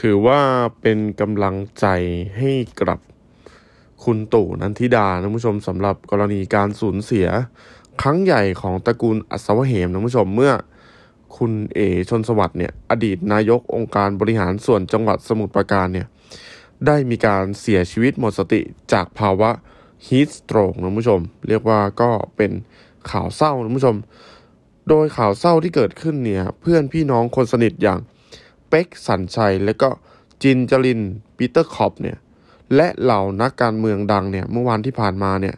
ถือว่าเป็นกำลังใจให้กับคุณตู่นันทิดานะผู้ชมสำหรับกรณีการสูญเสีย ครั้งใหญ่ของตระกูลอัศวเหมนะผู้ชมเมื่อคุณเอชนสวัสด์เนี่ยอดีตนายกองค์การบริหารส่วนจังหวัดสมุทรปราการเนี่ยได้มีการเสียชีวิตหมดสติจากภาวะฮีทสโตรกนะผู้ชม เรียกว่าก็เป็นข่าวเศร้านะผู้ชม โดยข่าวเศร้าที่เกิดขึ้นเนี่ยเพื่อนพี่น้องคนสนิทอย่างป็กสันชัย และก็จินจรินปีเตอร์คอปเนี่ยและเหล่านักการเมืองดังเนี่ยเมื่อวานที่ผ่านมาเนี่ย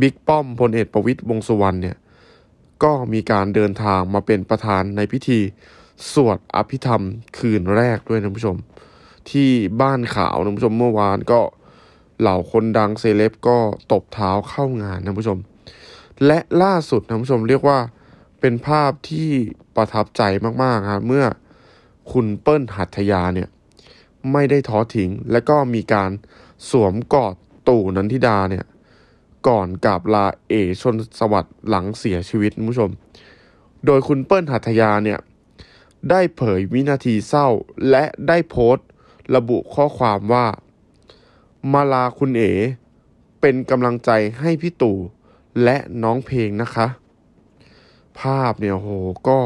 บิ๊กป้อมพลเอกประวิตยวงสุวรรณเนี่ยก็มีการเดินทางมาเป็นประธานในพิธี สวดอภิธรรมคืนแรกด้วยนะผู้ชม ที่บ้านขาวนะผู้ชมเมื่อวานก็เหล่าคนดังเซเลบก็ตบเท้าเข้างานนะผู้ชม และล่าสุดนะผู้ชมเรียกว่าเป็นภาพที่ประทับใจมากๆครับเมื่อคุณเปิ้ล หัตยาเนี่ยไม่ได้ท้อทิ้งและก็มีการสวมกอดตู่นันทิดาเนี่ยก่อนกราบลาเอชนสวัสดิ์หลังเสียชีวิตคุณผู้ชม โดยคุณเปิ้ล หัตยาเนี่ยได้เผยวินาทีเศร้าและได้โพสต์ระบุข้อความว่า มาลาคุณเอเป็นกำลังใจให้พี่ตู่และน้องเพลงนะคะ ภาพเนี่ยโหก็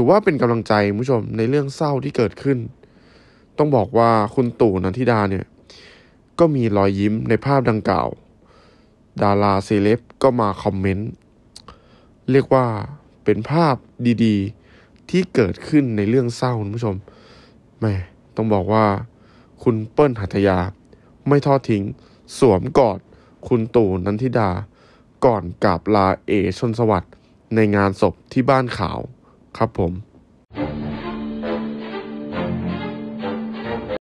ถือว่าเป็นกำลังใจผู้ชมในเรื่องเศร้าที่เกิดขึ้น ต้องบอกว่าคุณตู่นันทิดาเนี่ยก็มีรอยยิ้มในภาพดังกล่าว ดาราเซเลบก็มาคอมเมนต์เรียกว่าเป็นภาพดีๆ ที่เกิดขึ้นในเรื่องเศร้าคุณผู้ชมแม่ต้องบอกว่า คุณเปิ้ลหัตยา ไม่ทอดทิ้งสวมกอดคุณตู่นันทิดา ก่อนกราบลาเอชนสวัสดิ์ ในงานศพที่บ้านขาวครับผม